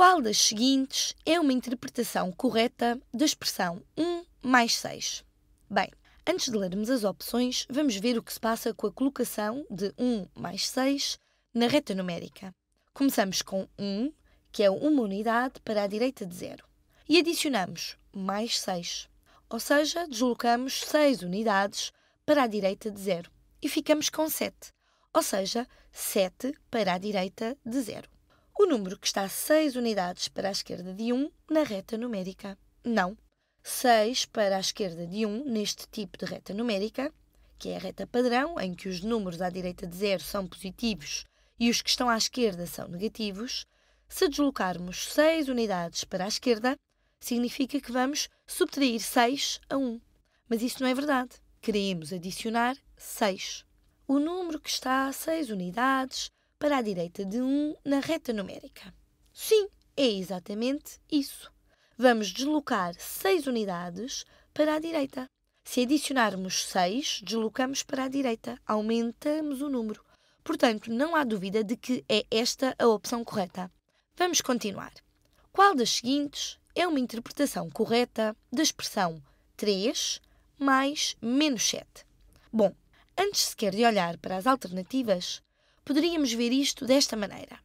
Qual das seguintes é uma interpretação correta da expressão 1 mais 6? Bem, antes de lermos as opções, vamos ver o que se passa com a colocação de 1 mais 6 na reta numérica. Começamos com 1, que é uma unidade para a direita de zero, e adicionamos mais 6, ou seja, deslocamos 6 unidades para a direita de zero e ficamos com 7, ou seja, 7 para a direita de zero o número que está 6 unidades para a esquerda de 1 na reta numérica. Não, 6 para a esquerda de 1 neste tipo de reta numérica, que é a reta padrão, em que os números à direita de 0 são positivos e os que estão à esquerda são negativos. Se deslocarmos 6 unidades para a esquerda, significa que vamos subtrair 6 a 1. Mas isso não é verdade. Queremos adicionar 6. O número que está a 6 unidades para a direita de 1 na reta numérica. Sim, é exatamente isso. Vamos deslocar 6 unidades para a direita. Se adicionarmos 6, deslocamos para a direita, aumentamos o número. Portanto, não há dúvida de que é esta a opção correta. Vamos continuar. Qual das seguintes é uma interpretação correta da expressão 3 mais menos 7? Bom, antes sequer de olhar para as alternativas, poderíamos ver isto desta maneira.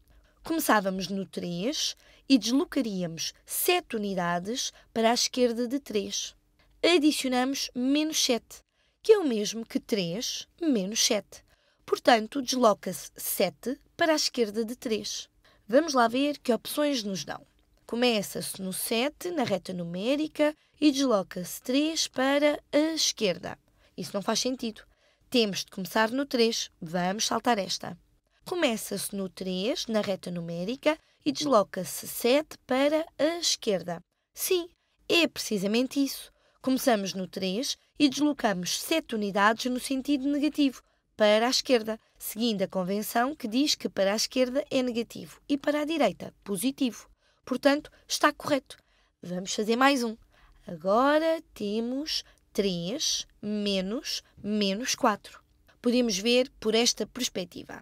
Começávamos no 3 e deslocaríamos 7 unidades para a esquerda de 3. Adicionamos menos 7, que é o mesmo que 3 menos 7. Portanto, desloca-se 7 para a esquerda de 3. Vamos lá ver que opções nos dão. Começa-se no 7, na reta numérica, e desloca-se 3 para a esquerda. Isso não faz sentido. Temos de começar no 3. Vamos saltar esta. Começa-se no 3, na reta numérica, e desloca-se 7 para a esquerda. Sim, é precisamente isso. Começamos no 3 e deslocamos 7 unidades no sentido negativo, para a esquerda, seguindo a convenção que diz que para a esquerda é negativo e para a direita positivo. Portanto, está correto. Vamos fazer mais um. Agora temos 3 menos menos 4. Podemos ver por esta perspectiva.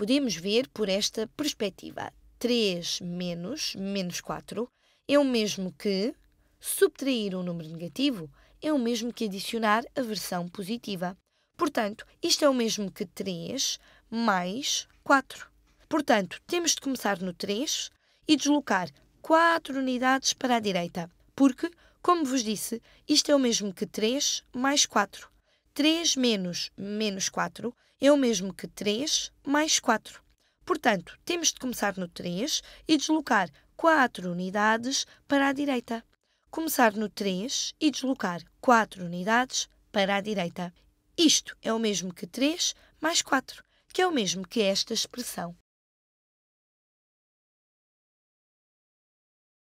Podemos ver por esta perspectiva. 3 menos menos 4 é o mesmo que subtrair um número negativo é o mesmo que adicionar a versão positiva. Portanto, isto é o mesmo que 3 mais 4. Portanto, temos de começar no 3 e deslocar 4 unidades para a direita, porque, como vos disse, isto é o mesmo que 3 mais 4. 3 menos menos 4 é o mesmo que 3 mais 4. Portanto, temos de começar no 3 e deslocar 4 unidades para a direita. Começar no 3 e deslocar 4 unidades para a direita. Isto é o mesmo que 3 mais 4, que é o mesmo que esta expressão.